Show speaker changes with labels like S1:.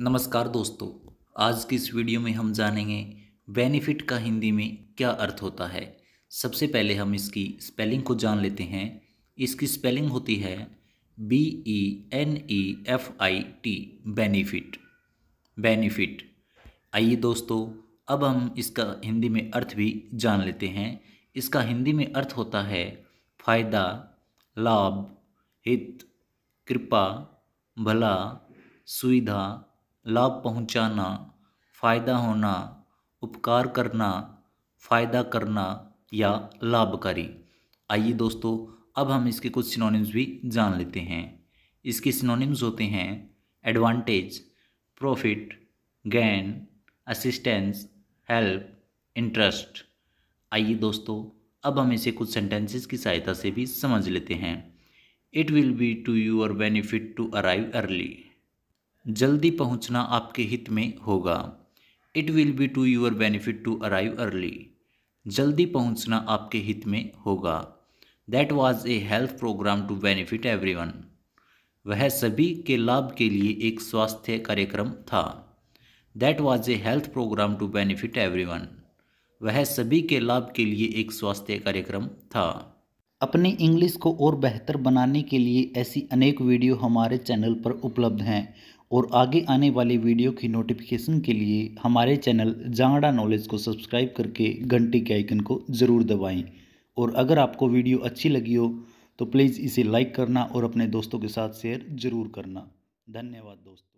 S1: नमस्कार दोस्तों आज की इस वीडियो में हम जानेंगे बेनिफिट का हिंदी में क्या अर्थ होता है सबसे पहले हम इसकी स्पेलिंग को जान लेते हैं इसकी स्पेलिंग होती है B E N E F I T benefit benefit आइए दोस्तों अब हम इसका हिंदी में अर्थ भी जान लेते हैं इसका हिंदी में अर्थ होता है फ़ायदा लाभ हित कृपा भला सुविधा लाभ पहुँचाना फ़ायदा होना उपकार करना फ़ायदा करना या लाभकारी आइए दोस्तों अब हम इसके कुछ सिनोनिम्स भी जान लेते हैं इसके सिनोनिम्स होते हैं advantage profit gain assistance help interest आइए दोस्तों अब हम इसे कुछ सेंटेंसेस की सहायता से भी समझ लेते हैं it will be to your benefit to arrive early जल्दी पहुंचना आपके हित में होगा it will be to your benefit to arrive early जल्दी पहुंचना आपके हित में होगा that was a health program to benefit one वह सभी के लाभ के लिए एक स्वास्थ्य कार्यक्रम था that was a health program to benefit one वह सभी के लाभ के लिए एक स्वास्थ्य कार्यक्रम था अपने इंग्लिश को और बेहतर बनाने के लिए ऐसी अनेक वीडियो हमारे चैनल पर उपलब्ध हैं और आगे आने वाली वीडियो की नोटिफिकेशन के लिए हमारे चैनल जांगड़ा नॉलेज को सब्सक्राइब करके घंटी के आइकन को ज़रूर दबाएं और अगर आपको वीडियो अच्छी लगी हो तो प्लीज़ इसे लाइक करना और अपने दोस्तों के साथ शेयर ज़रूर करना धन्यवाद दोस्तों